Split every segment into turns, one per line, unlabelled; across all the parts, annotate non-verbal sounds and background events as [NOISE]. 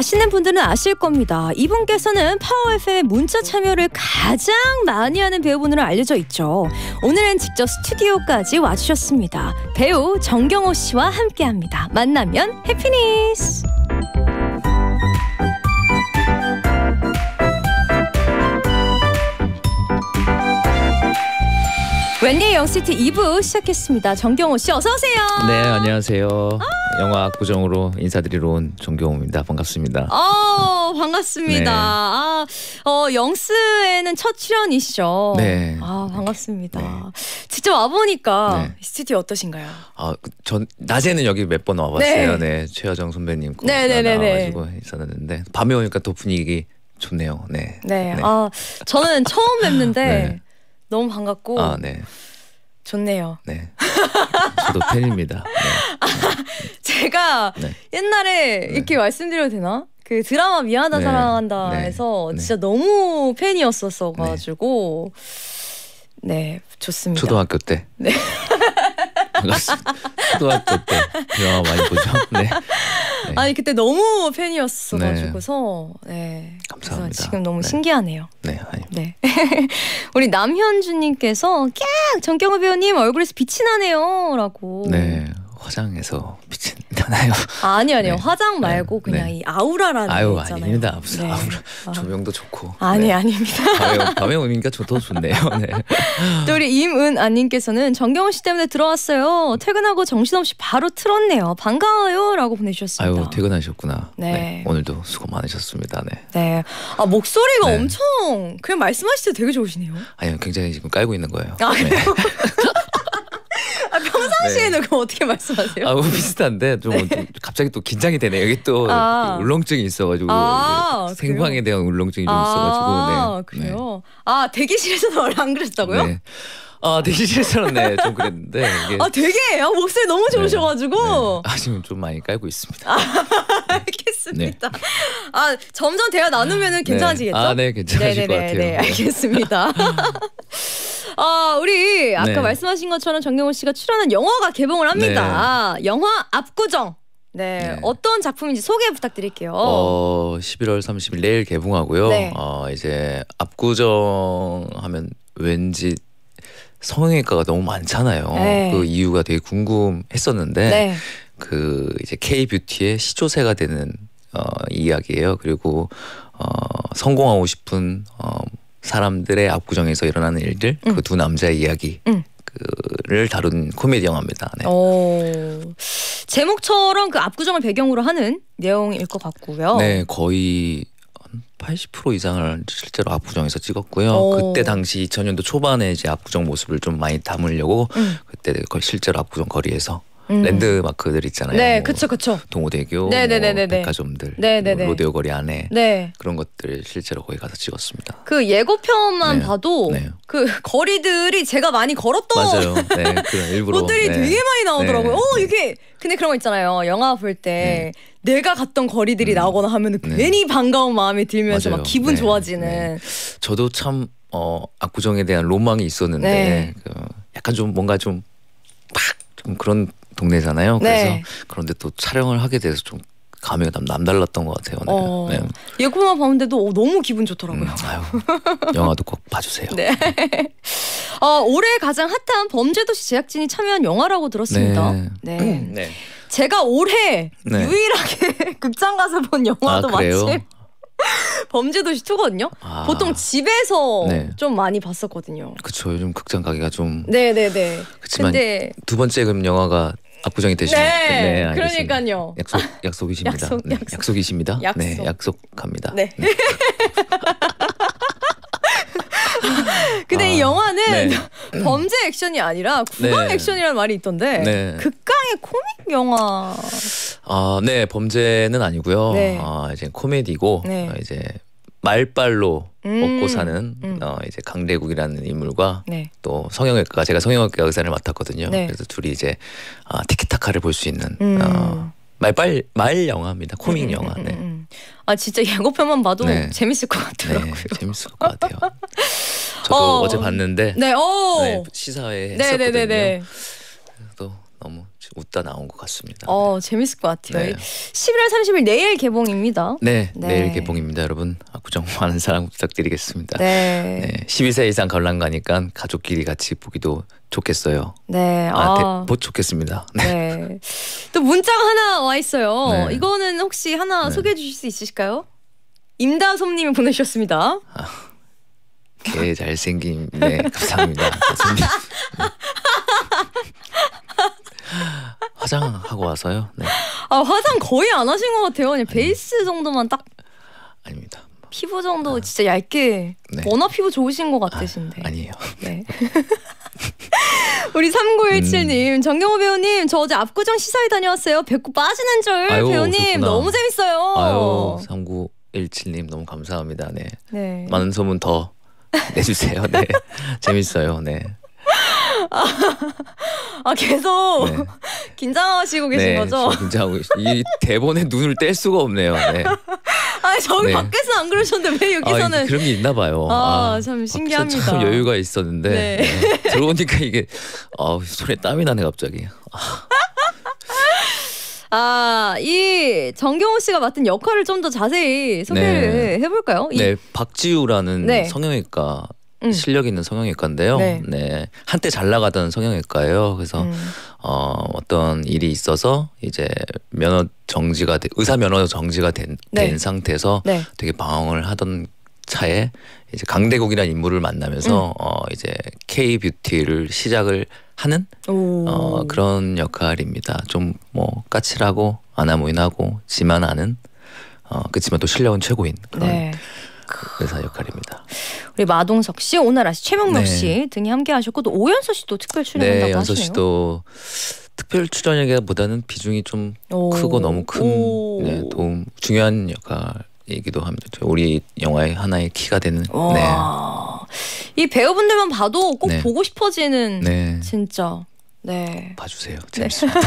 아시는 분들은 아실 겁니다. 이분께서는 파워FM의 문자 참여를 가장 많이 하는 배우분으로 알려져 있죠. 오늘은 직접 스튜디오까지 와주셨습니다. 배우 정경호 씨와 함께합니다. 만나면 해피니스! 웬디의 영시티 2부 시작했습니다. 정경호 씨 어서 오세요.
네, 안녕하세요. 아! 영화 구정으로 인사드리러 온 정경호입니다. 반갑습니다.
어, 반갑습니다. 네. 아, 어, 영스에는 첫 출연이시죠? 네. 아, 반갑습니다. 네. 직접 와보니까 네. 스튜디오 어떠신가요?
아, 전 낮에는 여기 몇 번 와봤어요. 네. 네 최여정 선배님 거 네, 네, 나와가지고 있었는데 밤에 오니까 더 분위기 좋네요.
네. 네. 아, 저는 처음 뵙는데 [LAUGHS] 너무 반갑고. 아, 네. 좋네요. 네.
저도 팬입니다.
네. [LAUGHS] 제가 네. 옛날에 네. 이렇게 말씀드려도 되나? 그 드라마 미안하다 네. 사랑한다 에서 네. 네. 진짜 너무 팬이었었어 가지고 네. 좋습니다. 초등학교 때. 네.
초등학교 때 드라마 많이 보죠. 네.
네. 아니 그때 너무 팬이었어가지고서 네. 네. 감사합니다. 지금 너무 네. 신기하네요. 네, 아니. 네. [LAUGHS] 우리 남현주님께서 깍 정경호 배우님 얼굴에서 빛이 나네요라고.
네. 화장에서 미친다나요?
[LAUGHS] 아니 아니요 네. 화장 네. 말고 네. 그냥 네. 이 아우라라는 아유, 거 있잖아요. 아닙니다 무슨 네. 아우라
아. 조명도 좋고
아니 네. 아닙니다.
밤에, 밤에 [LAUGHS] 오니까 더 좋네요. [LAUGHS]
또 우리 임은아님께서는 정경훈 씨 때문에 들어왔어요. 퇴근하고 정신없이 바로 틀었네요. 반가워요라고 보내주셨습니다.
아유 퇴근하셨구나. 네. 오늘도 수고 많으셨습니다. 네.
네. 아 목소리가 엄청 그냥 말씀하실 때 되게 좋으시네요.
아니요 굉장히 지금 깔고 있는 거예요. 아 그래요?
평상시에는 네. 그 어떻게 말씀하세요? 아, 뭐
비슷한데 좀, 네. 좀 갑자기 또 긴장이 되네. 여기 또 아. 울렁증이 있어가지고 아, 네. 생방에 대한 울렁증이 좀 아, 있어가지고.
네. 그래요? 네. 아 대기실에서는 [LAUGHS] 원래 안 그랬다고요? 네.
아 대기실에서는 네, 좀 그랬는데. 이게... 아
되게 아, 목소리 너무 좋으셔가지고.
아 지금 좀 많이 깔고 있습니다. 아, [LAUGHS]
알겠습니다. 아 점점 대화 나누면은 괜찮아지겠죠? 아네 괜찮아질 네네네, 것 같아요. 네 알겠습니다. [LAUGHS] 어, 우리 아까 네. 말씀하신 것처럼 정경호 씨가 출연한 영화가 개봉을 합니다. 네. 영화 압구정. 네. 네. 어떤 작품인지 소개 부탁드릴게요.
어, 11월 30일 내일 개봉하고요. 네. 어, 이제 압구정 하면 왠지 성형외과가 너무 많잖아요. 네. 그 이유가 되게 궁금했었는데 네. 그 이제 K 뷰티의 시조새가 되는 어, 이야기예요. 그리고 어, 성공하고 싶은 어, 사람들의 압구정에서 일어나는 일들 음. 그두 남자의 이야기 음. 그를 다룬 코미디 영화입니다. 네. 오,
제목처럼 그 압구정을 배경으로 하는 내용일 것
같고요. 네, 거의 80% 이상을 실제로 압구정에서 찍었고요. 오. 그때 당시 2000년도 초반에 이제 압구정 모습을 좀 많이 담으려고 음. 그때 실제로 압구정 거리에서 음. 랜드마크들 있잖아요. 네, 그렇그렇 동호대교, 네네네네 뭐 백화점들,
네네네. 로데오 거리 안에 네.
그런 것들 실제로 거기 가서 찍었습니다.
그 예고편만 네. 봐도 네. 그 거리들이 제가 많이 걸었던 맞아요.
네, [LAUGHS] 그런 일부러 들이 네. 되게 많이 나오더라고요. 네. 어,
네. 이게 근데 그런 거 있잖아요. 영화 볼때 네. 내가 갔던 거리들이 음. 나오거나 하면 은 괜히 반가운 마음이 들면서 맞아요. 막 기분 좋아지는.
저도 참 어, 압구정에 대한 로망이 있었는데 그, 약간 좀 뭔가 좀팍좀 좀 그런 동네잖아요. 네. 그래서 네. 그런데 또 촬영을 하게 돼서 좀감이가 남, 달랐던것 같아요. 어, 네.
예고만 봤는데도 너무 기분 좋더라고요. 음, 아유,
영화도 꼭 봐주세요.
네. [LAUGHS] 어, 올해 가장 핫한 범죄도시 제작진이 참여한 영화라고 들었습니다. 네. 네. [CLEARS THROAT] 네. 제가 올해 네. 유일하게 [LAUGHS] 극장 가서 본
영화도 아, 마침
[LAUGHS] 범죄도시 2거든요. 아, 보통 집에서 네. 좀 많이 봤었거든요.
그쵸 요즘 극장 가기가 좀
네네네. 그렇지만
두 번째 금 그 영화가 압구정이 되시면 네, 네
그러니까요. 약속
약속이십니다. 약속, 네, 약속. 이십니다 네, 약속. 네, 약속합니다. 네. 네. [LAUGHS]
근데 아, 이 영화는 네. [CLEARS THROAT] 범죄 액션이 아니라 국강 네. 액션이라는 말이 있던데 네. 극강의 코믹 영화.
아, 네, 범죄는 아니고요. 네. 아, 이제 코미디고 아, 이제 말빨로 음. 먹고 사는 음. 어, 이제 강대국이라는 인물과 네. 또 성형외과 제가 성형외과 의사를 맡았거든요. 네. 그래서 둘이 이제 아, 티키타카를 볼 수 있는 음. 어, 말빨 말 영화입니다. 코믹 음, 음, 영화. 음,
네. 아 진짜 예고편만 봐도 네. 재밌을 것
네, 같더라고요. 재밌을 것 같아요. [LAUGHS] 저도 어. 제 봤는데 네, 어. 네 시사회 네, 했었거든요. 웃다 나온 것 같습니다.
어 네. 재밌을 것 같아요. 네. 11월 30일 내일 개봉입니다. 네,
네. 내일 개봉입니다, 여러분. 구정 많은 사랑 부탁드리겠습니다.
네.
12세 이상 관람가니까 가족끼리 같이 보기도 좋겠어요.
네, 아, 아.
보 좋겠습니다. [LAUGHS] 네. 네.
또 문자가 하나 와 있어요. 네. 이거는 혹시 하나 소개해 주실 수 있으실까요? 임다솜님이 보내셨습니다 아.
개 잘생김 네 감사합니다.
[LAUGHS]
화장하고 와서요. 네.
아 화장 거의 안 하신 것 같아요. 그냥 베이스 정도만 딱. 아닙니다. 피부 정도 아, 진짜 얇게 네. 워낙 피부 좋으신 것 아, 같으신데. 아, 니에요 네. [LAUGHS] 우리 3917님, 음. 정경호 배우님, 저 어제 압구정 시사회 다녀왔어요. 배꼽 빠지는 줄 아유, 배우님 오구나 너무 재밌어요. 아유,
3917님 너무 감사합니다. 네. 네. 많은 소문 더 내주세요. 네. [LAUGHS] 재밌어요. 네. [LAUGHS]
아, 계속 네. [LAUGHS] 긴장하시고 계신 네, 거죠?
긴장하고 이 대본에 눈을 뗄 수가 없네요. 네.
[LAUGHS] 아 저기 네. 밖에서 안 그러셨는데 왜 아, 여기서는 아, 그런 게
있나 봐요. 아참
아, 아 신기합니다. 참 여유가
있었는데 네. 네. 들어오니까 이게 아, 손에 땀이 나네 갑자기.
아. 아. 이 정경호 씨가 맡은 역할을 좀 더 자세히 소개를 네. 해볼까요? 네,
박지우라는 네. 성형외과 음. 실력 있는 성형외과인데요. 네. 네. 한때 잘 나가던 성형외과예요. 그래서 음. 어, 어떤 일이 있어서 이제 면허 정지가 되, 의사 면허 정지가 된, 네. 된 상태에서 네. 되게 방황을 하던 차에 이제 강대국이라는 인물을 만나면서 음. 어, 이제 K 뷰티를 시작을 하는 어, 그런 역할입니다. 좀 뭐 까칠하고 아나무인하고 지만 아는 어, 그렇지만 또 실력은 최고인 그런. 네. 의사 역할입니다.
우리 마동석 씨, 오나라 씨, 최명록 네. 씨 등이 함께하셨고 또 오연서 씨도 특별 출연한다고 네, 연서 하시네요.
씨도 특별 출연이기보다는 비중이 좀 오. 크고 너무 큰 네, 도움 중요한 역할이기도 합니다. 우리 영화의 하나의 키가 되는. 네.
이 배우분들만 봐도 꼭 네. 보고 싶어지는 네. 진짜 네.
봐주세요. 재밌습니다.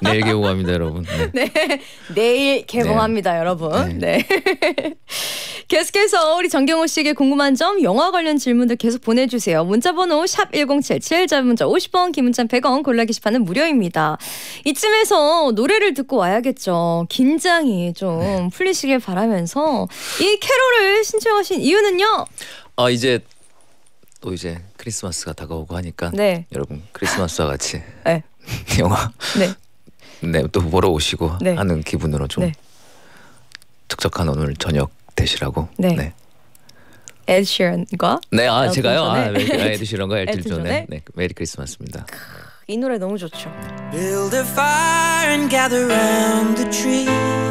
네. [LAUGHS] 내일 개봉합니다, 여러분.
네, 네. 내일 개봉합니다, 네. 여러분. 네. 네. [LAUGHS] 계속해서 우리 정경호 씨에게 궁금한 점, 영화 관련 질문들 계속 보내주세요. 문자번호 샵 #1077 짧은 문자 50원, 긴 문자 100원, 골라 게시판은 무료입니다. 이쯤에서 노래를 듣고 와야겠죠. 긴장이 좀 네. 풀리시길 바라면서 이 캐롤을 신청하신 이유는요?
아 이제 또 이제 크리스마스가 다가오고 하니까 네. 여러분 크리스마스와 같이 [LAUGHS] 네. [LAUGHS] 영화 네. 네. 또 보러 오시고 네. 하는 기분으로 좀 적적한 네. 오늘 저녁 되시라고
네. 에드시런과 네, 아 어, 제가요. 아, 에드시런과 아, [LAUGHS] 엘튼존의 네,
메리 크리스마스입니다.
이 노래 너무 좋죠. Build a fire and gather round the tree.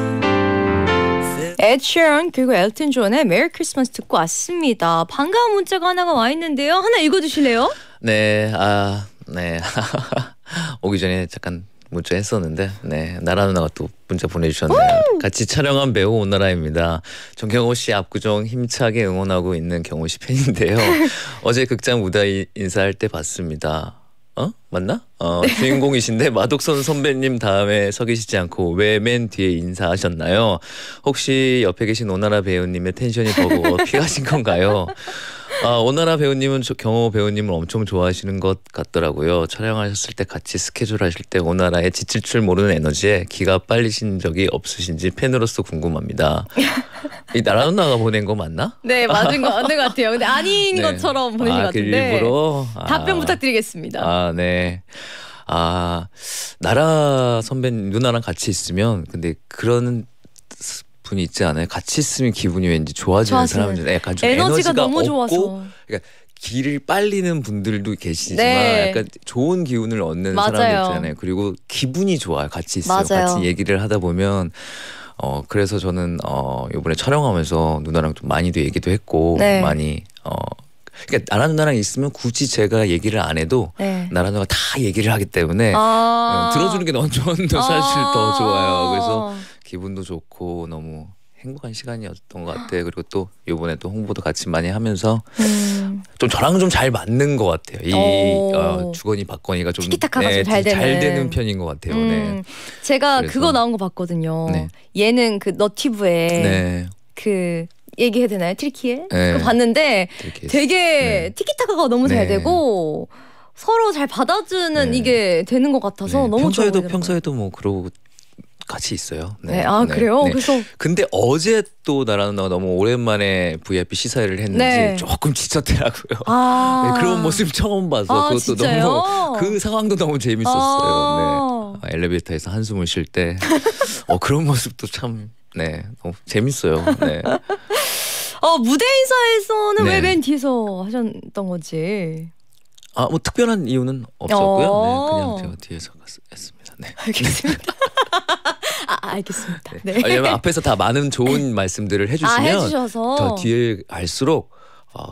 에 시런 그리고 엘튼 존의 메리 크리스마스 듣고 왔습니다. 반가운 문자가 하나가 와 있는데요. 하나 읽어주실래요?
네, 아, 네. [LAUGHS] 오기 전에 잠깐 문자 했었는데 네 나라 누나가 또 문자 보내주셨네요. 같이 촬영한 배우 오나라입니다. 정경호 씨 압구정 힘차게 응원하고 있는 경호 씨 팬인데요. [LAUGHS] 어제 극장 무대 인사할 때 봤습니다. 어? 맞나? 어, 주인공이신데 [LAUGHS] 네. 마독선 선배님 다음에 서 계시지 않고 왜 맨 뒤에 인사하셨나요? 혹시 옆에 계신 오나라 배우님의 텐션이 버거워 피하신 건가요? 아, 오나라 배우님은 저 경호 배우님을 엄청 좋아하시는 것 같더라고요. 촬영하셨을 때 같이 스케줄 하실 때 오나라의 지칠 줄 모르는 에너지에 기가 빨리신 적이 없으신지 팬으로서 궁금합니다. 이 나라 누나가 보낸 거 맞나? 네 맞은 거 맞는
것 같아요. 근데 아닌 네. 것처럼 보내신 아, 것 같은데 그 일부러? 아, 답변 부탁드리겠습니다.
아 네. 아 나라 선배 누나랑 같이 있으면 근데 그런 분이 있지 않아요? 같이 있으면 기분이 왠지 좋아지는, 사람들 약간 좀 에너지가, 에너지가 너무 없고 좋아서. 그러니까 길을 빨리는 분들도 계시지만 네. 약간 좋은 기운을 얻는 사람들 있잖아요. 그리고 기분이 좋아요. 같이 있어요. 맞아요. 같이 얘기를 하다 보면 어 그래서 저는 어 요번에 촬영하면서 누나랑 좀 많이도 얘기도 했고 네. 많이 어 그러니까 나라 누나랑 있으면 굳이 제가 얘기를 안 해도 네. 나라 누나가 다 얘기를 하기 때문에 아 어, 들어주는 게넌 좋은데 사실 아더 좋아요. 그래서 기분도 좋고 너무 행복한 시간이었던 것 같아요. 그리고 또 이번에 또 홍보도 같이 많이 하면서 음. 좀 저랑 좀 잘 맞는 것 같아요. 이 어. 어, 주거니 받거니가 좀 티키타카가 네, 좀잘 되는. 되는 편인 것 같아요. 네. 음.
네. 제가 그래서. 그거 나온 거 봤거든요. 네. 예능 그 너티브에
네.
그얘기해야 되나요? 트리키에 네. 그거 봤는데 트리키에 되게 네. 티키타카가 너무 잘 네. 되고 서로 잘 받아주는 이게 되는 것 같아서 너무 평소에도
평소에도 뭐 그러고 같이 있어요. 네, 네. 아 네. 그래요? 네. 그래서 근데 어제 또 나라는 나가 너무 오랜만에 VIP 시사회를 했는지 네. 조금 지쳤더라고요. 아 [LAUGHS] 네, 그런 모습 처음 봐서 아, 그것도 진짜요? 너무 그 상황도 너무 재밌었어요. 아 네. 아, 엘리베이터에서 한숨을 쉴 때 [LAUGHS] 어, 그런 모습도 참 네, 너무 재밌어요. 네. [LAUGHS]
어 무대 인사에서는 네. 왜맨 뒤에서 하셨던 거지아
뭐 특별한 이유는 없었고요. 네, 그냥 어. 제가 뒤에서 했습니다. 네. 알겠습니다.
아, 아, 알겠습니다. 네. 네. 왜냐면 앞에서
다 많은 좋은 네. 말씀들을 아, 해주시면 아, 더 뒤에 알수록 어,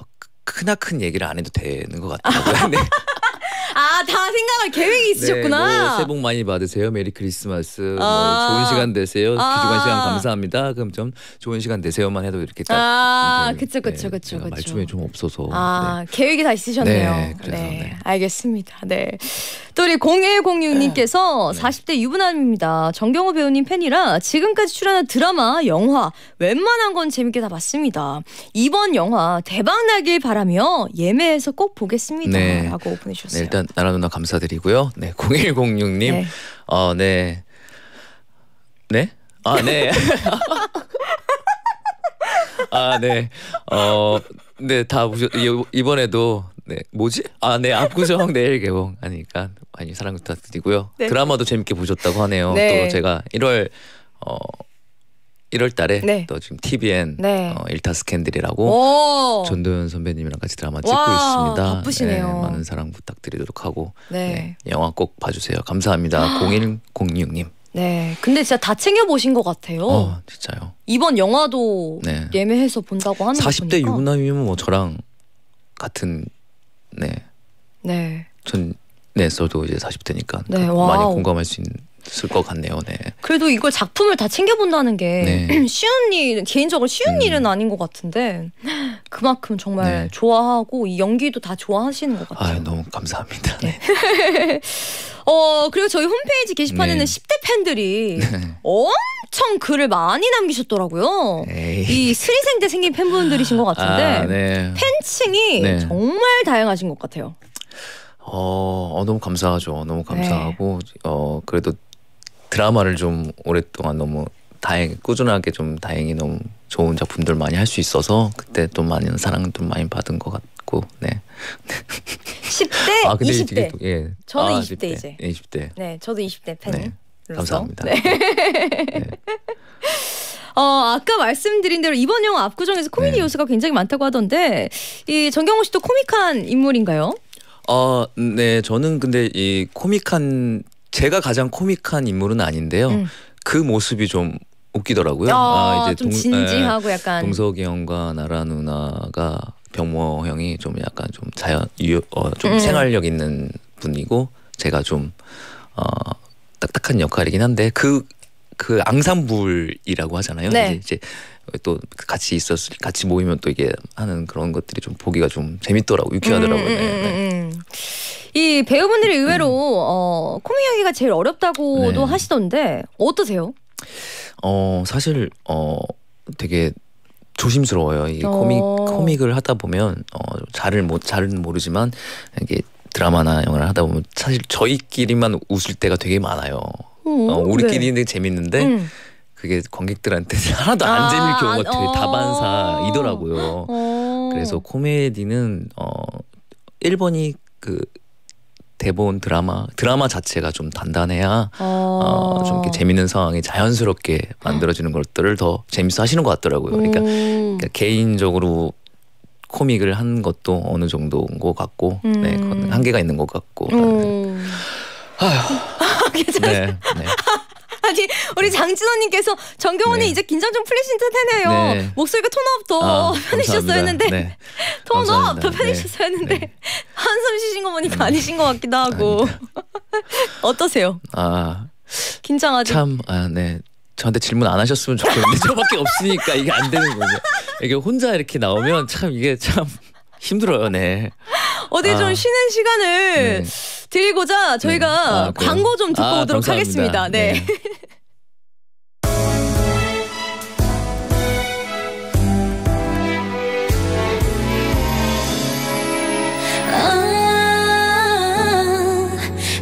크나큰 얘기를 안 해도 되는 것 같아요. [LAUGHS]
아다 생각할 계획이 네, 있으셨구나. 네, 뭐 새해
복 많이 받으세요. 메리 크리스마스. 아뭐 아. 좋은 시간 되세요. 아 귀중한 시간 감사합니다. 그럼 좀 좋은 시간 되세요만 해도 이렇게 딱.
아 그쵸 그쵸 네, 그쵸 그쵸. 말춤이
좀 없어서.
아 네. 계획이 다 있으셨네요. 네, 그래서, 네, 네. 알겠습니다. 네. 또 우리 0106님께서 40대 유부남입니다. 정경호 배우님 팬이라 지금까지 출연한 드라마, 영화 웬만한 건 재밌게 다 봤습니다. 이번 영화 대박 나길 바라며 예매해서 꼭 보겠습니다. 라고 보내주셨어요.
일단 일 나라 누나 감사드리고요. 네, 0106님. 네. 어, 네. 네? 아, 네. 아, 네. 어, 네, 다 보셨 이번에도 네, 뭐지? 아, 네, 압구정 내일 개봉 하니까 많이 사랑 부탁드리고요. 네. 드라마도 재밌게 보셨다고 하네요. 네. 또 제가 1월 어 1월 달에 네. 또 지금 TVN 네. 어, 일타 스캔들이라고 전도연 선배님이랑 같이 드라마 찍고 있습니다. 바쁘시네요. 네, 많은 사랑 부탁드리도록 하고 네. 네 영화 꼭 봐주세요. 감사합니다. 0106님. 아.
네, 근데 진짜 다 챙겨 보신 것 같아요. 어, 진짜요. 이번 영화도 네. 예매해서 본다고 하는 40대
유부남이면 뭐 저랑 같은 네. 네. 전 네, 저도 이제 40대니까 네.
러니까 그 많이 공감할
수 있는 있을 것 같네요. 네.
그래도 이걸 작품을 다 챙겨본다는 게 네. [CLEARS THROAT] 쉬운 일, 개인적으로 쉬운 음. 일은 아닌 것 같은데 그만큼 정말 네. 좋아하고 이 연기도 다 좋아하시는 것
같아요. 아, 너무 감사합니다.
네. 네. [LAUGHS] 어 그리고 저희 홈페이지 게시판에는 네. 10대 팬들이 네. 엄청 글을 많이 남기셨더라고요. 에이. 이 스리생 때 생긴 팬분들이신 것 같은데 아, 네. 팬층이 정말 다양하신 것 같아요.
어, 어, 너무 감사하죠. 너무 감사하고 네. 어 그래도 드라마를 좀 오랫동안 너무 다행 꾸준하게 좀 다행히 너무 좋은 작품들 많이 할 수 있어서 그때 또 많은 사랑을 많이 받은 것 같고 네. 10대, [LAUGHS] 아, 20대. 이 예. 저는 아, 20대, 20대 이제. 20대. 예,
네, 저도 20대 팬. 네. 감사합니다. 네. 네. [LAUGHS] 어, 아까 말씀드린 대로 이번 영화 압구정에서 코미디 네. 요소가 굉장히 많다고 하던데 이 정경호 씨도 코믹한 인물인가요?
어, 네, 저는 근데 이 코믹한 제가 가장 코믹한 인물은 아닌데요. 음. 그 모습이 좀 웃기더라고요. 어, 아, 이제 좀 동, 진지하고 에, 예, 약간 동석이 형과 나라 누나가 병모 형이 좀 약간 좀 자연 유, 어, 좀 음. 생활력 있는 분이고 제가 좀 어, 딱딱한 역할이긴 한데 그그 그 앙상블이라고 하잖아요. 네. 이제, 이제 또 같이 있었을 같이 모이면 또 이게 하는 그런 것들이 좀 보기가 좀 재밌더라고 유쾌하더라고요. 음,
음, 네, 네. 음, 음, 음. 이 배우분들이 의외로 어, 코믹하기가 제일 어렵다고도 네. 하시던데 어떠세요?
어 사실 어 되게 조심스러워요. 이 코믹 어. 코믹을 하다 보면 어 잘을 못 잘은 모르지만 이게 드라마나 영화를 하다 보면 사실 저희끼리만 웃을 때가 되게 많아요. 오, 어, 우리끼리는 그래. 네. 재밌는데 음. 그게 관객들한테 [LAUGHS] 하나도 안 재밌게 아, 온것같아 어. 다반사이더라고요. 어. 그래서 코미디는 어 1번이 그 대본 드라마 드라마 자체가 좀 단단해야 어. 어좀 이렇게 재밌는 상황이 자연스럽게 만들어지는 것들을 더 재밌어 하시는 것 같더라고요. 그러니까, 음. 그러니까 개인적으로 코믹을 한 것도 어느 정도인 것 같고 네, 음. 네 그건 한계가 있는 것 같고 음. 아휴 [LAUGHS] 아, 네, 네.
아니 우리 네. 장진호님께서 정경훈이 네. 이제 긴장 좀 풀리신 듯하네요. 네. 목소리가 톤업 더 아, [LAUGHS] 편해지셨어야 했는데 네. [LAUGHS] 톤업 더 편해지셨어야 네. 했는데 네. [LAUGHS] 한숨 쉬신 거 보니까 음. 아니신 것 같기도 하고 어떠세요?
아긴장하지 참아네 저한테 질문 안 하셨으면 좋겠는데 저밖에 없으니까 이게 안 되는 거죠. 이게 혼자 이렇게 나오면 참 이게 참 힘들어요, 네.
어디 아. 좀 쉬는 시간을. 드리고자 저희가 네. 아, 광고 좀 듣고 아, 오도록 감사합니다. 하겠습니다. 네. 네. 아,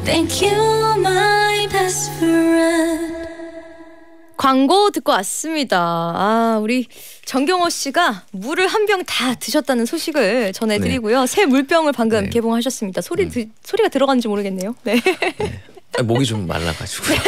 thank you, my b 광고 듣고 왔습니다. 아, 우리 정경호 씨가 물을 한 병 다 드셨다는 소식을 전해드리고요. 네. 새 물병을 방금 네. 개봉하셨습니다. 소리 음. 드, 소리가 들어가는지 모르겠네요. 네. 네.
아, 목이 좀 말라가지고요. 네. [LAUGHS]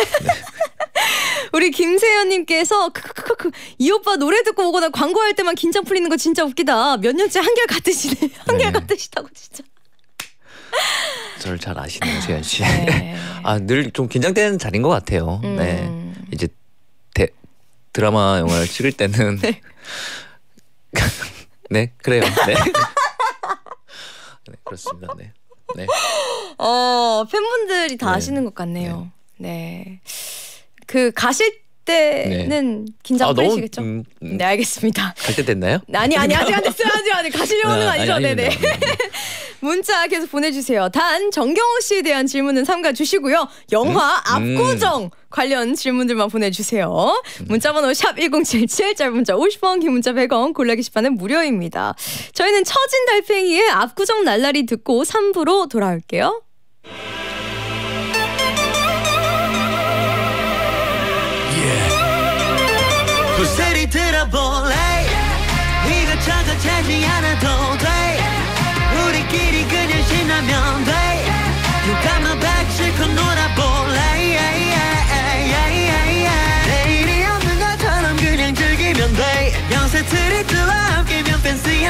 우리 김세연님께서 크크크크 이 오빠 노래 듣고 보거나 광고할 때만 긴장 풀리는 거 진짜 웃기다. 몇 년째 한결 같으시네. [LAUGHS] 한결 네. 같으시다고 진짜.
[LAUGHS] 저를 잘아시네 세연 씨. 네. 아, 늘 좀 긴장되는 자리인 것 같아요. 음. 네. 이제 드라마 영화를 찍을 때는 [LAUGHS] 네. [LAUGHS] 네 그래요. 네. 네 그렇습니다. 네. 네.
어 팬분들이 다 네. 아시는 것 같네요. 네. 네. 그 가실 때는 네. 긴장 아, 풀리시겠죠? 너 음, 음. 네 알겠습니다.
갈 때 됐나요?
아니 아니 아직 안 됐어요. 아직 안 가시려고 하는 거 아, 아니죠? 네네. 네, 문자 계속 보내주세요. 단 정경호 씨에 대한 질문은 삼가 주시고요. 영화 음? 음. 압구정 음. 관련 질문들만 보내주세요. 문자번호 샵 #1077 짧은 문자 50원, 긴 문자 100원, 골라 게시판은 무료입니다. 저희는 처진 달팽이의 압구정 날라리 듣고 3부로 돌아올게요.
Yeah. 그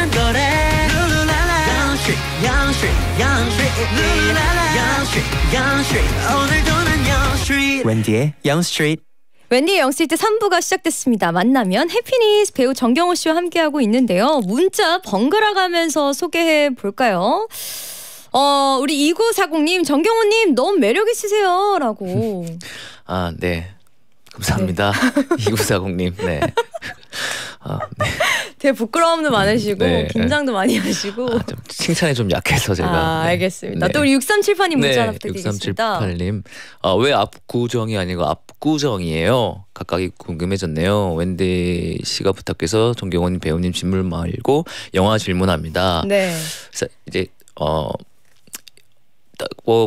난 거래 룰루랄라 양식 양식 양식 룰루랄라 양식 양식 오늘도 난 양식 웬디의 양스트리트
웬디 영스트리트 3부가 시작됐습니다. 만나면 해피니스 배우 정경호 씨와 함께하고 있는데요. 문자 번갈아 가면서 소개해 볼까요? 어, 우리 2940님, 정경호님 너무 매력 있으세요. 라고.
[LAUGHS] 아, 네. 감사합니다. 네. 2940님. [LAUGHS] 네. [LAUGHS]
아, 네. 되게 부끄러움도 많으시고 네. 긴장도 많이 하시고 아,
좀칭찬에좀 약해서 제가 아, 네.
알겠습니다. 네. 또 우리 6378님 문자 네, 부탁드리겠습니다. 6378님
아, 어, 왜 앞구정이 아니고 앞구정이에요? 각각이 궁금해졌네요. 웬디 씨가 부탁해서 정경원 배우님 질문 말고 영화 질문합니다. 네. 그래서 이제 어뭐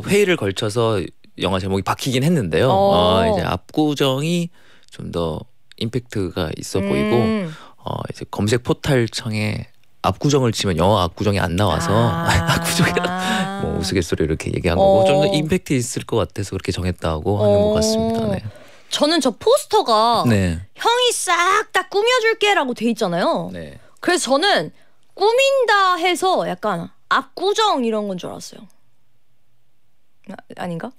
회의를 걸쳐서 영화 제목이 바뀌긴 했는데요. 어. 아, 이제 앞구정이 좀 더 임팩트가 있어 보이고 음. 어 이제 검색 포탈 창에 압구정을 치면 영어 압구정이 안 나와서 아압구정이다뭐 [LAUGHS] 우스갯소리 이렇게 얘기한 거고 어. 좀더 임팩트 있을 것 같아서 그렇게 정했다고 하는
것 같습니다. 어. 네. 저는 저 포스터가 네. 형이 싹 다
꾸며줄게라고
돼 있잖아요. 네. 그래서 저는 꾸민다 해서 약간 압구정 이런 건 줄 알았어요. 아, 아닌가?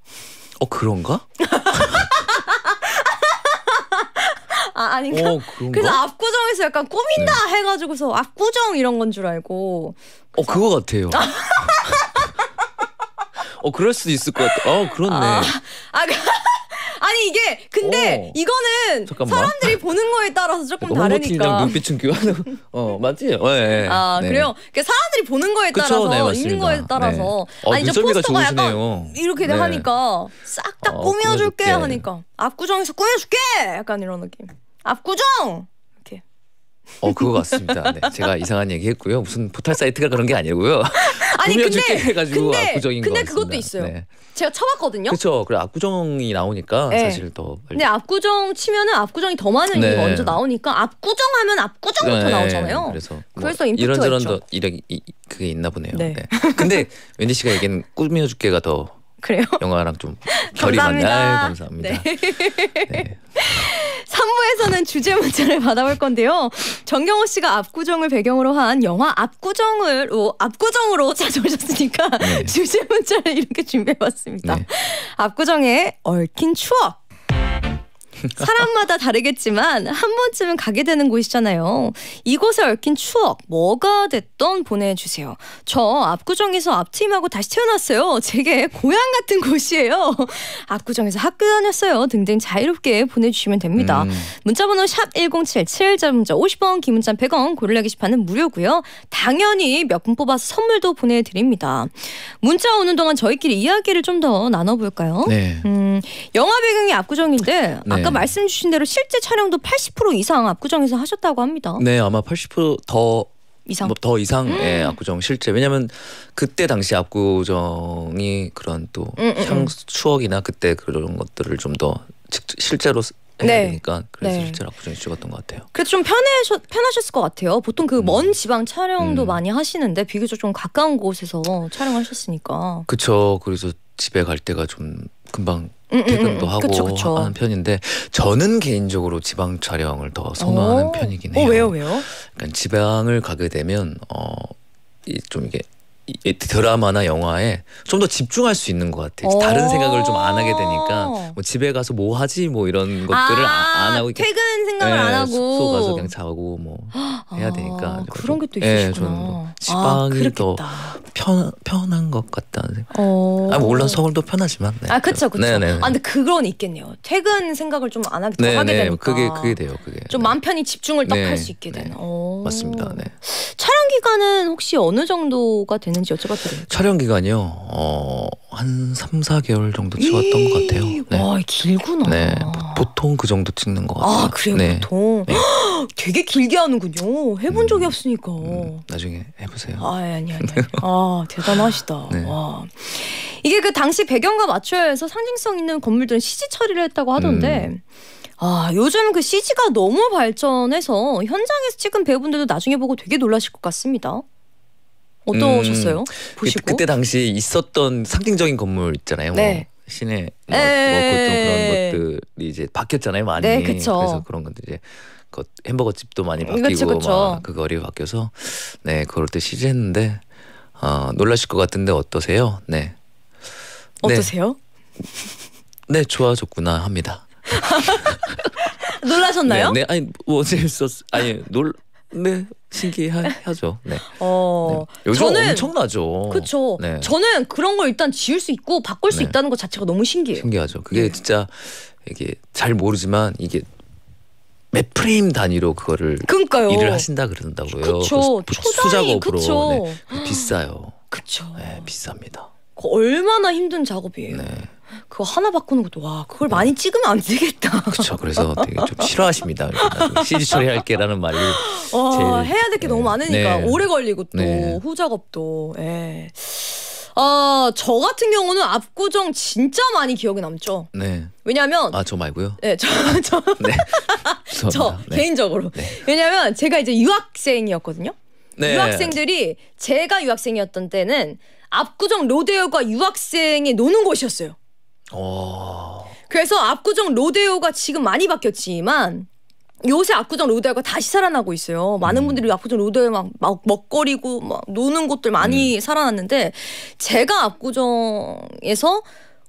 어 그런가? [LAUGHS]
아닌가? 어, 그래서 압구정에서 약간 꾸민다 네. 해가지고서 압구정 이런 건 줄 알고.
어 그거 같아요. 아. [LAUGHS] 어 그럴 수도 있을 것 같아. 어 그렇네. 아,
아 그, [LAUGHS] 아니 이게 근데 오. 이거는 잠깐만. 사람들이 보는 거에 따라서 조금 다르니까. 눈빛은
교환하고 어 맞지? 어, 예, 예. 아 네. 그래요.
그러니까 사람들이 보는 거에 따라서 그쵸? 네, 있는 거에 따라서 네. 어, 아니 저 포스터가 좋으시네요.
약간 이렇게 네. 하니까
싹다 아, 꾸며줄게 어, 하니까 압구정에서 꾸며줄게 약간 이런 느낌. 압구정 이렇게.
어 그거 같습니다. 네, 제가 이상한 얘기했고요. 무슨 포털 사이트가 그런 게 아니고요. [LAUGHS] 아니 근데 해가지고 근데, 압구정인 근데 그것도
있어요. 네. 제가 쳐봤거든요. 그렇죠.
그래 압구정이 나오니까 네. 사실 더. 빨리.
근데 압구정 치면은 압구정이 더 많은 네. 게 먼저 나오니까 압구정 하면 압구정부터 네. 나오잖아요.
그래서 뭐 그래서 임 이런저런 더 이런 그게 있나 보네요. 네. 네. 근데 웬디 [LAUGHS] 씨가 얘기한 꾸며줄게가 더 그래요? [LAUGHS] 영화랑 좀 [LAUGHS] 결이 맞네. 아유,
감사합니다. 네. 네. 3부에서는 [LAUGHS] 아. 주제 문제를 받아볼 건데요. 정경호 씨가 압구정을 배경으로 한 영화 압구정을로 압구정으로 찾아오셨으니까 네. 주제 문제를 이렇게 준비해봤습니다. 네. 압구정에 얽힌 추억. 사람마다 다르겠지만 한 번쯤은 가게 되는 곳이잖아요. 이곳에 얽힌 추억 뭐가 됐던 보내주세요. 저 압구정에서 앞팀하고 다시 태어났어요. 제게 고향 같은 곳이에요. 압구정에서 학교 다녔어요. 등등 자유롭게 보내주시면 됩니다. 음. 문자번호 샵 #1077 자문자 50원, 기문자 100원 고릴라 게시판은 무료고요. 당연히 몇 분 뽑아서 선물도 보내드립니다. 문자 오는 동안 저희끼리 이야기를 좀 더 나눠볼까요? 네. 음, 영화 배경이 압구정인데 네. 아까 아까 말씀 주신 대로 실제 촬영도 80% 이상 압구정에서 하셨다고 합니다. 네,
아마 80%더 이상 뭐더 이상의 음. 예, 압구정 실제 왜냐면 그때 당시 압구정이 그런 또 음, 음, 음. 추억이나 그때 그런 것들을 좀더 실제로
네. 되니까
그래서 네. 실제로 압구정 찍었던 것 같아요.
그래서 좀 편하셨 편하셨을 것 같아요. 보통 그먼 음. 지방 촬영도 음. 많이 하시는데 비교적 좀 가까운 곳에서 촬영하셨으니까.
그렇죠. 그래서 집에 갈 때가 좀 금방
음, 퇴근도 음, 음. 하고 그쵸, 그쵸. 하는
편인데 저는 개인적으로 지방 촬영을 더 선호하는 편이긴 어, 해요. 오, 왜요, 왜요? 그러니까 지방을 가게 되면 어, 좀 이게 드라마나 영화에 좀 더 집중할 수 있는 것 같아. 요 다른 생각을 좀 안 하게 되니까 어. 뭐 집에 가서 뭐 하지 뭐 이런 아, 것들을 아, 안 하고 퇴근 생각을 네, 안 하고 숙소 가서 그냥 자고 뭐 아, 해야 되니까 네, 뭐 아, 그런 게또 있으시구나. 뭐 지방이 아, 더 편, 편한 것 같다는 생각. 어... 아 뭐 물론 서울도 편하지만. 네. 아 그렇죠 그렇죠. 네네. 네. 아 근데 그건
있겠네요. 퇴근 생각을 좀 안 하게 더 네, 하게 되니까. 그게 그게 돼요 그게. 좀맘 네. 편히 집중을 딱 할 수 있게 되는.
맞습니다. 네.
촬영 기간은 혹시 어느 정도가 되는? 있는지 여쭤봐도 돼요?
촬영 기간이요. 어, 한 3, 4개월 정도 찍었던 것 같아요. 네. 와, 길구나. 네. 보통 그 정도 찍는 것 같아요. 아, 그래요? 네.
보통. 네. [GASPS] 되게 길게 하는군요. 해본 적이 음, 없으니까. 음,
나중에 해보세요.
아, 예, 아니, 아니, 아니. [LAUGHS] 아, 대단하시다. 네. 와. 이게 그 당시 배경과 맞춰야 해서 상징성 있는 건물들은 CG 처리를 했다고 하던데 음. 아 요즘 그 CG가 너무 발전해서 현장에서 찍은 배우분들도 나중에 보고 되게 놀라실 것 같습니다. 어떠셨어요?
음, 보시고 그, 때 당시 있었던 상징적인 건물 있잖아요. 네. 뭐 시내
뭐, 뭐 그런 네.
것들이 이제 바뀌었잖아요 많이. 네, 그래서 그런 것들 이제 그 햄버거 집도 많이 바뀌고 그쵸, 그쵸. 그 거리 바뀌어서 네 그럴 때시즌했는데 어, 놀라실 것 같은데 어떠세요? 네. 네. 어떠세요? 네, 네 좋아졌구나 합니다.
[LAUGHS] 놀라셨나요? 네,
네, 아니 뭐 재밌었 아니 놀네 신기하죠. 네.
어, 네. 요즘 저는
엄청나죠. 그렇죠. 네.
저는 그런 걸 일단 지을 수 있고 바꿀 수 네. 있다는 것 자체가 너무 신기해요.
신기하죠. 네. 그게 진짜 이게 잘 모르지만 이게 몇 프레임 단위로 그거를 그러니까요. 일을 하신다 그런다고요. 그렇죠. 수작업으로 네. 비싸요.
[GASPS] 그렇죠. 네, 비쌉니다. 그 얼마나 힘든 작업이에요. 네. 그거 하나 바꾸는 것도 와 그걸 네. 많이 찍으면 안 되겠다. 그렇죠.
그래서 되게 좀 싫어하십니다. CG [LAUGHS] 처리할게라는 말이 와, 어, 제일... 해야
될게 네. 너무 많으니까 네. 오래 걸리고 또 네. 후작업도. 예. 아, 저 같은 경우는 압구정 진짜 많이 기억에 남죠. 네. 왜냐면 아, 저 말고요. 네, 저 [LAUGHS] 저. 네.
[LAUGHS] 저
네. 개인적으로. 네. 왜냐면 제가 이제 유학생이었거든요.
네. 유학생들이
제가 유학생이었던 때는 압구정 로데오가 유학생이 노는 곳이었어요. 오. 어. 그래서 압구정 로데오가 지금 많이 바뀌었지만 요새 압구정 로데오가 다시 살아나고 있어요. 많은 음. 분들이 압구정 로데오 막, 막 먹거리고 막 노는 곳들 많이 음. 살아났는데 제가 압구정에서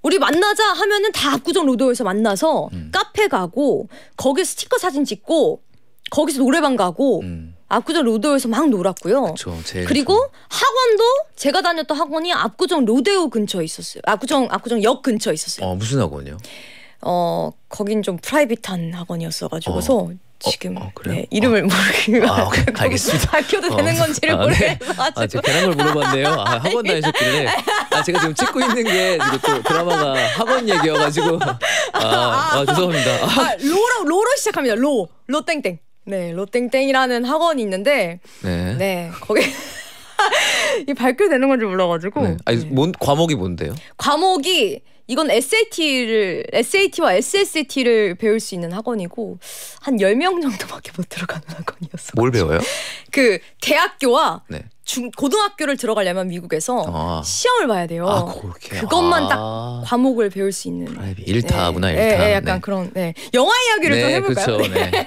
우리 만나자 하면은 다 압구정 로데오에서 만나서 음. 카페 가고 거기 스티커 사진 찍고 거기서 노래방 가고 음. 압구정 로데오에서 막 놀았고요. 그쵸, 그리고 좀... 학원도 제가 다녔던 학원이 압구정 로데오 근처에 있었어요. 압구정 압구정 역 근처에 있었어요. 어, 무슨 학원이요? 어 거긴 좀 프라이빗한 학원이었어가지고서 어. 어 지금 어, 어, 네, 이름을 어.
모르겠어요. 아, 알겠습니다.
밝혀도 어, 되는 건지를 아, 네. 모르겠어 아, 제가
그런 걸 물어봤네요. 아, 학원 다니셨길래. 아, 제가 지금 찍고 있는 게 지금 또 드라마가 학원 얘기여가지고. 아, [LAUGHS] 아. 아, 죄송합니다.
아, 로로 로로 시작합니다. 로로 땡땡. 네, 롯땡땡이라는 학원이 있는데 네, 네 거기 [LAUGHS] 이 발표되는 건지 몰라가지고.
네. 아니, 네. 뭔 과목이 뭔데요?
과목이 이건 SAT를 SAT와 SSAT를 배울 수 있는 학원이고 한 10명 정도밖에 못 들어가는
학원이었어요. 뭘 배워요?
그 대학교와 네. 중 고등학교를 들어가려면 미국에서 아. 시험을 봐야 돼요. 아, 그렇게. 그것만 아. 딱 과목을 배울 수 있는. 아, 일타구나 네. 일타. 네, 네. 약간 네. 그런 네. 영화 이야기를 네, 좀 해볼까요? 그쵸, 네. 네.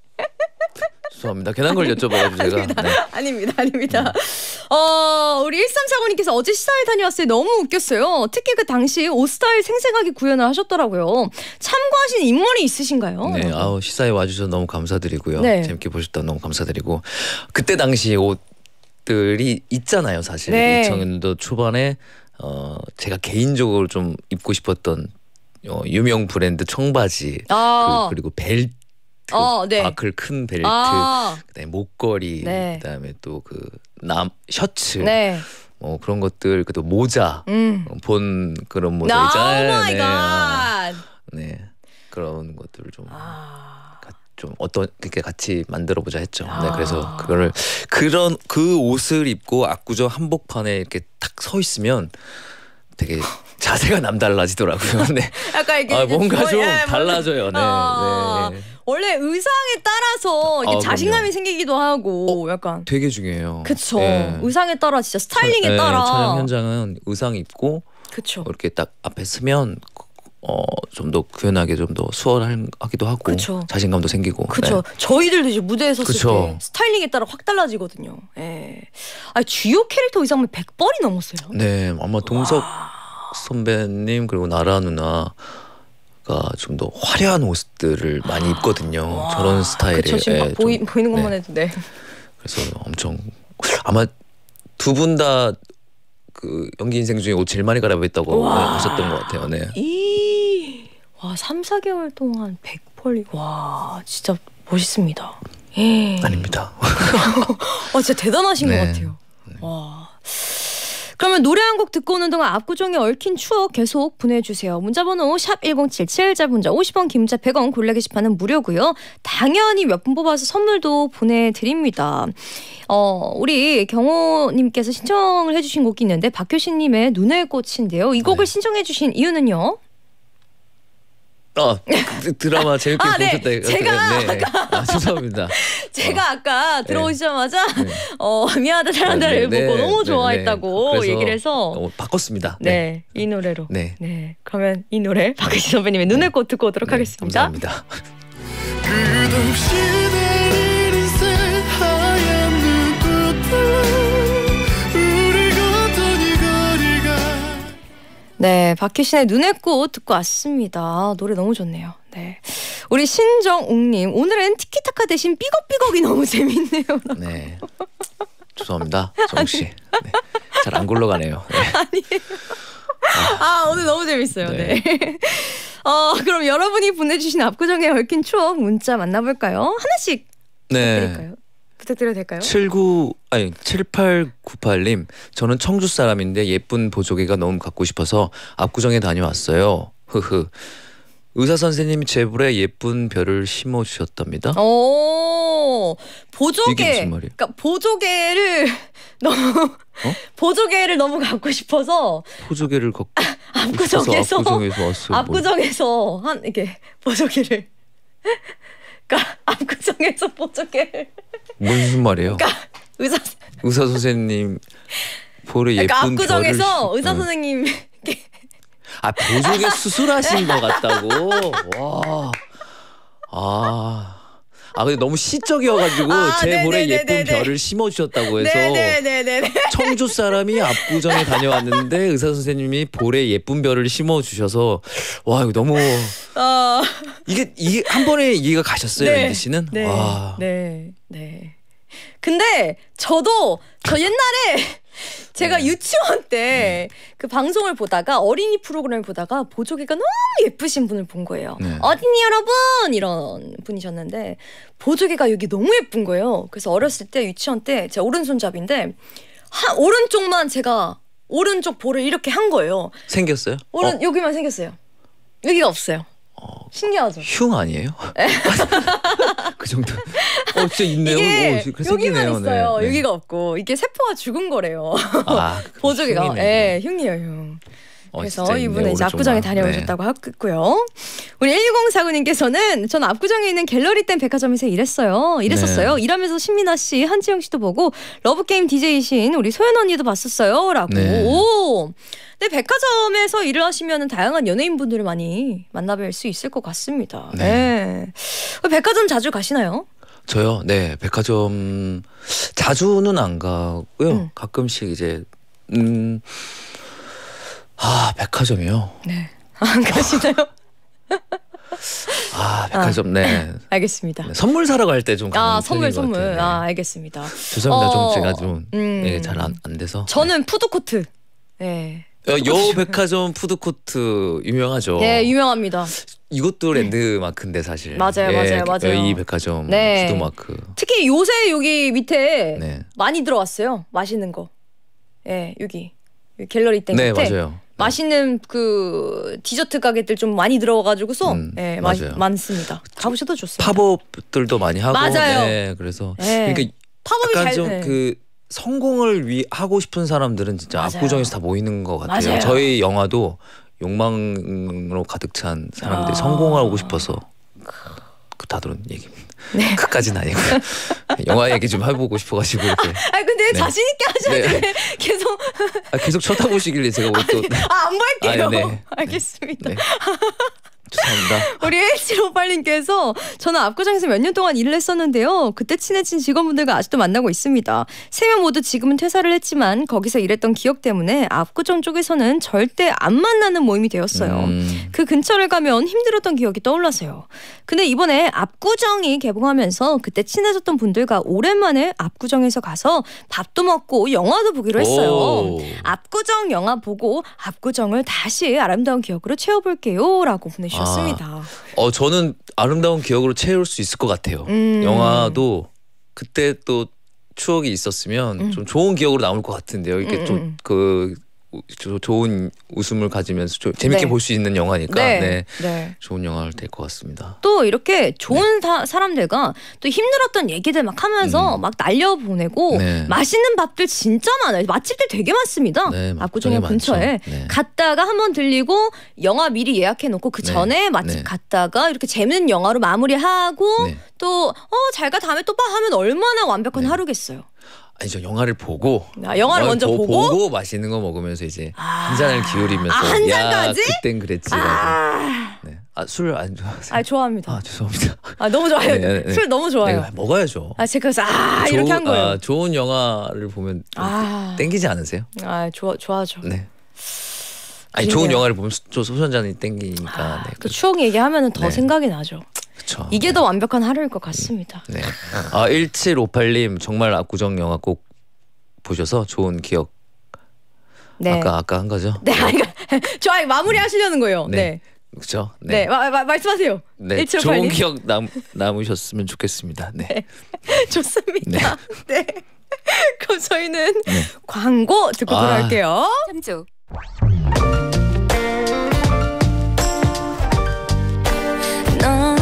[LAUGHS] 죄송합니다. 괜한 걸 여쭤봐가지고 제가. 아닙니다. 네.
아닙니다. 아닙니다. 음. 어, 우리 1349님께서 어제 시사회 다녀왔을 때 너무 웃겼어요. 특히 그 당시 옷스타일 생생하게 구현을 하셨더라고요. 참고하신 인물이 있으신가요? 네.
아우, 시사회 와주셔서 너무 감사드리고요. 네. 재밌게 보셨다 너무 감사드리고. 그때 당시 옷 것들이 있잖아요, 사실. 네. 2000년도 초반에 어 제가 개인적으로 좀 입고 싶었던 어, 유명 브랜드 청바지
아~ 그, 리고 벨트 어, 네. 바클
큰 벨트 아~ 그다음에 목걸이 네. 그다음에 또 그 남 셔츠 네. 뭐 그런 것들 그또 모자 음. 어, 본 그런 모자 있잖아요. 네. 네. 그런 것들을 좀 아~ 좀 어떻게 같이 만들어 보자 했죠. 네, 아. 네, 그래서 그거를 그런 그 옷을 입고 압구정 한복판에 이렇게 탁서 있으면 되게 [LAUGHS] 자세가 남달라지더라고요. [LAUGHS] 네.
약간 이게 아, 뭔가 좀 예, 달라져요. 네. 아, 네. 원래 의상에 따라서 이게 아, 자신감이 그럼요. 생기기도 하고 어, 약간
되게 중요해요. 그쵸. 네.
의상에 따라 진짜 스타일링에 차, 네, 따라 촬영 네,
현장은 의상 입고 그쵸. 뭐 이렇게 딱 앞에 서면 어, 좀더 구현하게 좀 더 수월하기도 하고 그쵸. 자신감도 생기고 그렇죠
네. 저희들도 이제 무대에서 그쵸. 스타일링에 따라 확 달라지거든요 예. 아니 주요 캐릭터 의상은1 0 0벌이 넘었어요
네 아마 동석 와. 선배님 그리고 나라 누나 가좀 더 화려한 옷들을 많이 아. 입거든요. 와. 저런 스타일의 그쵸, 지금 예,
보이, 좀, 보이는 것만 네. 해도 네.
그래서 엄청 아마 두 분 다 그 연기 인생 중에 옷 제일 많이 갈아입었다고 하셨던 것 같아요. 네.
와 3, 4개월 동안 100펄이 와 진짜 멋있습니다. 에 예. 아닙니다. 아 [LAUGHS] 진짜 대단하신 네. 것 같아요. 와. 그러면 노래 한 곡 듣고 오는 동안 압구정에 얽힌 추억 계속 보내주세요. 문자번호 샵 1077, 짧은 자 50원, 김자 100원, 골라 게시판은 무료고요. 당연히 몇 분 뽑아서 선물도 보내드립니다. 어, 우리 경호님께서 신청을 해주신 곡이 있는데 박효신님의 눈의 꽃인데요. 이 곡을 네. 신청해주신 이유는요?
어, 그 드라마 재밌게 아, 네. 보셨다. 제가 네, 네. 아까 아, 죄송합니다.
[LAUGHS] 제가 어. 아까 들어오시자마자 네. 네. [LAUGHS] 어, 미안하다 사랑다를 아, 보고 너무 좋아했다고 얘기를 해서 어,
바꿨습니다. 네. 이 노래로. 네. 네.
그러면 이 노래 박은지 선배님의 눈을 꽂 듣고 오도록 하겠습니다. 감사합니다. [LAUGHS] 네, 박희신의 눈의 꽃 듣고 왔습니다. 노래 너무 좋네요. 네. 우리 신정옥님, 오늘은 티키타카 대신 삐걱삐걱이 너무 재밌네요. 라고. [LAUGHS] 네.
죄송합니다. 정씨. 네. 잘안 굴러가네요. 네. [LAUGHS]
아니에요. 아, 아, 오늘 너무 재밌어요. 네. 네. [LAUGHS] 어, 그럼 여러분이 보내주신 압구정에 얽힌 추억 문자 만나볼까요? 하나씩
네. 드릴까요?
부탁드려도 될까요?
79 아니 7898님 저는 청주 사람인데 예쁜 보조개가 너무 갖고 싶어서 압구정에 다녀왔어요. 흐흐. 의사 선생님이 제 볼에 예쁜 별을 심어 주셨답니다. 오 보조개.
그러니까 보조개를 [LAUGHS] 너무 어? 보조개를 너무 갖고 싶어서
보조개를 갖고 아,
압구정에서 압구정에서 왔어요. 압구정에서 한 이렇게 보조개를 그러니까 암구정에서 [LAUGHS] 보조개를
무슨 말이에요? 그러니까 의사 의사 선생님 볼에 그러니까 예쁜 그러니까 압구정에서 의사 선생님 아 보조개 수술하신 것 같다고 [LAUGHS] 와 아. 아 근데 너무 시적이어가지고 아, 제 네네네네네. 볼에 네, 네, 예쁜 네, 별을 심어주셨다고 해서 네네네네. 청주 사람이 압구정에 다녀왔는데 [LAUGHS] 의사 선생님이 볼에 예쁜 별을 심어주셔서 와 이거 너무 어... 이게 이게 한 번에 이해가 가셨어요 네. 디 씨는 네. 와.
네. 네. 근데 저도 저 옛날에 제가 네. 유치원 때그 네. 방송을 보다가 어린이 프로그램을 보다가 보조개가 너무 예쁘신 분을 본 거예요. 네. 어린이 여러분 이런 분이셨는데 보조개가 여기 너무 예쁜 거예요. 그래서 어렸을 때 유치원 때제 오른손잡인데 한 오른쪽만 제가 오른쪽 볼을 이렇게 한 거예요.
생겼어요? 오른 어?
여기만 생겼어요. 여기가 없어요. 어, 신기하죠? 흉 아니에요?
네. [LAUGHS] 그 정도. 어, 진짜 있네요. 이게 오, 여기만 있어요. 네. 여기가
없고 이게 세포가 죽은 거래요. 아, [LAUGHS] 그렇죠. 보조기가 예, 네, 흉이에요, 흉.
어, 그래서 이분은 이제 압구정에 다녀오셨다고
네. 하고요. 우리 1049님께서는 전 압구정에 있는 갤러리 땐 백화점에서 일했어요. 일했었어요. 네. 일하면서 신민아 씨, 한지영 씨도 보고 러브게임 DJ이신 우리 소연 언니도 봤었어요. 라고. 네. 오. 근데 백화점에서 일을 하시면 다양한 연예인분들을 많이 만나뵐 수 있을 것 같습니다.
네.
네. 백화점 자주 가시나요?
저요. 네, 백화점 자주는 안 가고요. 음. 가끔씩 이제 음. 아, 백화점이요. 네.
아, 안 가시나요?
아, 백화점, 네. 아, 네.
알겠습니다. 네,
선물 사러 갈 때좀 아, 가는 아, 선물, 선물.
아, 알겠습니다. 죄송합니다. 어, 좀 제가 좀, 음.
예, 잘 안 안 돼서.
저는 네. 푸드코트. 네.
예. 어, 푸드 백화점 푸드코트 유명하죠. 네, 유명합니다. 이것도 네. 랜드마크인데 사실. 맞아요, 예, 맞아요, 그 맞아요. 이 백화점 네. 수도마크.
특히 요새 여기 밑에 네. 많이 들어왔어요. 맛있는 거. 예, 여기, 갤러리 때 네, 밑에. 맞아요. 네. 맛있는 그 디저트 가게들 좀 많이 들어와가지고서 음, 예, 마,
많습니다. 가보셔도 좋습니다. 팝업들도 많이 하고 맞아요. 네, 그래서 예. 그러니까 팝업이 약간 좀그 네. 성공을 위 하고 싶은 사람들은 진짜 압구정에서 다 모이는 것 같아요. 맞아요. 저희 영화도 욕망으로 가득 찬사람들 아. 성공하고 싶어서 그 다들은 얘기입 네. [LAUGHS] 그까지는 아니고 영화 얘기 좀 해보고 싶어가지고 이렇게. [LAUGHS]
아 근데 네. 자신 있게 하셔야 네. [LAUGHS] 계속.
아, 계속 쳐다보시길래 제가 뭐 아, 네. 또.
아 볼게요. 아, 네. 알겠습니다. 네. 죄송합니다. [LAUGHS] 우리 1758님께서 저는 압구정에서 몇 년 동안 일을 했었는데요. 그때 친해진 직원분들과 아직도 만나고 있습니다. 세 명 모두 지금은 퇴사를 했지만 거기서 일했던 기억 때문에 압구정 쪽에서는 절대 안 만나는 모임이 되었어요. 음. 그 근처를 가면 힘들었던 기억이 떠올라서요. 근데 이번에 압구정이 개봉하면서 그때 친해졌던 분들과 오랜만에 압구정에서 가서 밥도 먹고 영화도 보기로 했어요. 압구정 영화 보고 압구정을 다시 아름다운 기억으로 채워볼게요. 라고 보내주셨어요. 좋습니다.
아, 어 저는 아름다운 기억으로 채울 수 있을 것 같아요. 음. 영화도 그때 또 추억이 있었으면 음. 좀 좋은 기억으로 남을 것 같은데요. 이게 음, 좀그 음, 음. 좋은 웃음을 가지면서 재밌게 네. 볼수 있는 영화니까 네. 네. 네. 좋은 영화를 될것 같습니다.
또 이렇게 좋은 네. 사, 사람들과 또 힘들었던 얘기들 막 하면서 음. 막 날려보내고 네. 맛있는 밥들 진짜 많아요. 맛집들 되게 많습니다. 네, 압구정역 근처에 갔다가 한번 들리고 영화 미리 예약해놓고 그 전에 맛집 갔다가 이렇게 재밌는 영화로 마무리하고 또어잘가 다음에 또 봐 하면 얼마나 완벽한 하루겠어요.
아니죠 영화를 보고 아, 영화를 먼저 보, 보고? 보고 맛있는 거 먹으면서 이제 아. 한 잔을 기울이면서 아, 한 잔까지? 야 그땐 그랬지라고
아.
네. 아, 술을 안
좋아하세요? 아 좋아합니다. 아 죄송합니다. 아 너무 좋아요. 네, 네, 네. 술 너무 좋아요. 네, 먹어야죠. 아 제가 그래서 아 네, 좋은, 이렇게 한 거예요. 아,
좋은 영화를 보면 아~ 땡기지 않으세요?
아 좋아 좋아죠. 하 네.
아니 좋은 영화를 보면 소주 한 잔이 땡기니까. 아, 네,
또 추억 얘기하면 더 생각이 나죠. 그쵸. 이게 더 네. 완벽한 하루일 것 같습니다. 네.
아 1758님 정말 압구정 아, 영화 꼭 보셔서 좋은 기억. 네. 아까 아까 한 거죠? 네. 저 아니
그러니까 [LAUGHS] 마무리 하시려는 거예요. 네. 네.
그렇죠. 네.
네 마, 마, 말씀하세요. 네. 좋은 기억
남 남으셨으면 좋겠습니다. 네.
네. [LAUGHS] 좋습니다. 네. [LAUGHS] 네. 그럼 저희는 네. 광고 듣고 아. 돌아올게요. 잠주. 넌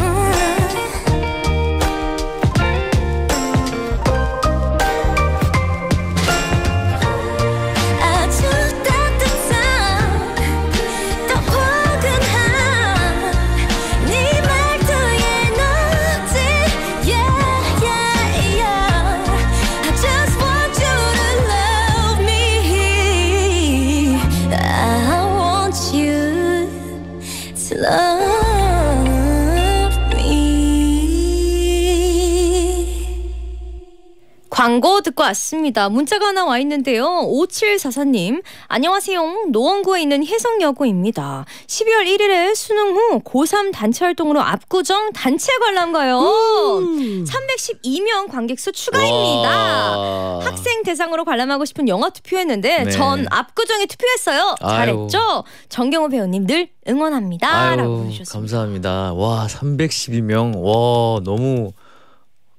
광고 듣고 왔습니다. 문자가 하나 와 있는데요. 5744님. 안녕하세요. 노원구에 있는 혜성여고입니다. 12월 1일에 수능 후 고3 단체활동으로 압구정 단체 관람가요. 음. 312명 관객수 추가입니다. 와. 학생 대상으로 관람하고 싶은 영화 투표했는데 네. 전 압구정에 투표했어요. 아유. 잘했죠? 정경호 배우님 늘 응원합니다. 아유, 라고
감사합니다. 와 312명. 와 너무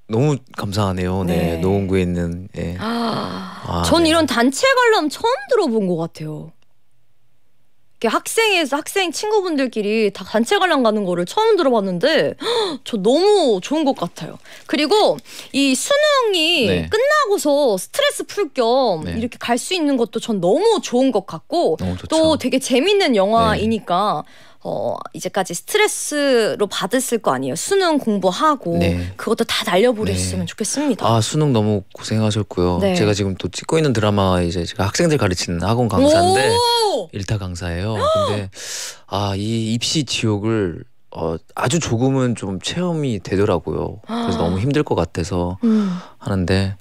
너무 감사하네요. 네, 네. 노원구에 있는. 예.
아, 아, 전 네. 이런 단체 관람 처음 들어본 것 같아요. 이렇게 학생에서 학생 친구분들끼리 다 단체 관람 가는 거를 처음 들어봤는데 저 너무 좋은 것 같아요. 그리고 이 수능이 네. 끝나고서 스트레스 풀겸 네. 이렇게 갈 수 있는 것도 전 너무 좋은 것 같고 또 되게 재밌는 네. 영화이니까 어, 이제까지 스트레스로 받았을 거 아니에요. 수능 공부하고 네. 그것도 다 날려버렸으면 네. 좋겠습니다.
아 수능 너무 고생하셨고요. 네. 제가 지금 또 찍고 있는 드라마 이제 제가 학생들 가르치는 학원 강사인데 일타 강사예요. 근데 아이 입시 지옥을 어, 아주 조금은 좀 체험이 되더라고요. 그래서 너무 힘들 것 같아서 음. 하는데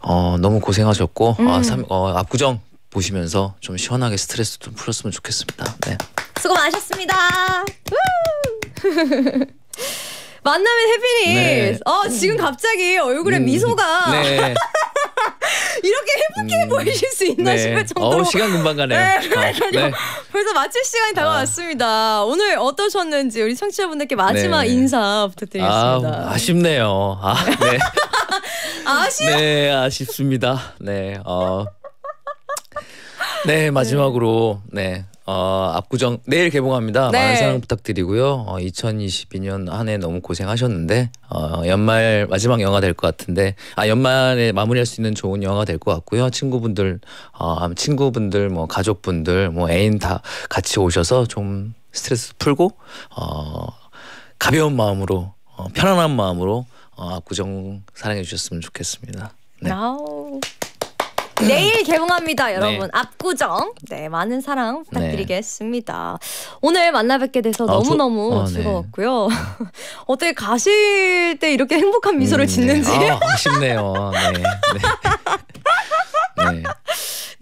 어, 너무 고생하셨고 아, 음. 아, 삼, 어, 압구정 보시면서 좀 시원하게 스트레스 좀 풀었으면 좋겠습니다. 네.
수고 많으셨습니다. [LAUGHS] 만나면 해피니. 네. 어, 지금 갑자기 얼굴에 음. 미소가 네. [LAUGHS] 이렇게 행복해 음. 보이실 수 있나 네. 싶을 정도로
어 시간 금방 가네요. 네, 그러 아, 네.
벌써 마칠 시간이 다가왔습니다. 오늘 어떠셨는지 우리 청취자분들께 마지막 네. 인사 부탁드리겠습니다. 아,
쉽네요 아, 네. [LAUGHS] 아쉽. 네, 아쉽습니다. 네, 어. 네, 마지막으로 네. 어, 압구정 내일 개봉합니다. 네. 많은 사랑 부탁드리고요. 어, 2022년 한 해 너무 고생하셨는데 어, 연말 마지막 영화 될 것 같은데 아 연말에 마무리할 수 있는 좋은 영화 될것 같고요. 친구분들 어, 친구분들 뭐 가족분들 뭐 애인 다 같이 오셔서 좀 스트레스 풀고 어, 가벼운 마음으로 어, 편안한 마음으로 어, 압구정 사랑해 주셨으면 좋겠습니다.
네. No. [LAUGHS] 내일 개봉합니다, 여러분. 네. 압구정. 네, 많은 사랑 네. 부탁드리겠습니다. 네. 오늘 만나 뵙게 돼서 아, 너무너무 저, 아, 네. 즐거웠고요. 네. [LAUGHS] 어떻게 가실 때 이렇게 행복한 미소를 음, 짓는지. 네. 아,
아쉽네요.
네. [LAUGHS]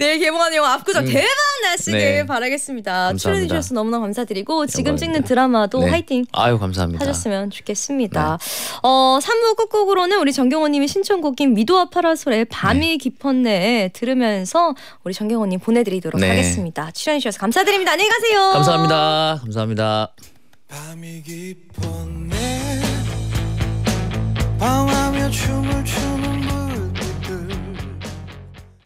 내일 개봉하는 영화 압구정 음. 대박 나시길 네. 바라겠습니다. 출연해 주셔서 너무나 감사드리고 지금 찍는 드라마도 네. 화이팅.
아유 감사합니다.
하셨으면 좋겠습니다. 네. 어 3부 끝곡으로는 우리 정경호님의 신청곡인 미도와 파라솔의 밤이 네. 깊었네 들으면서 우리 정경호님 보내드리도록 네. 하겠습니다. 출연해 주셔서 감사드립니다. 안녕히 가세요.
감사합니다. 감사합니다. 밤이 깊었네
방황며 춤을
추는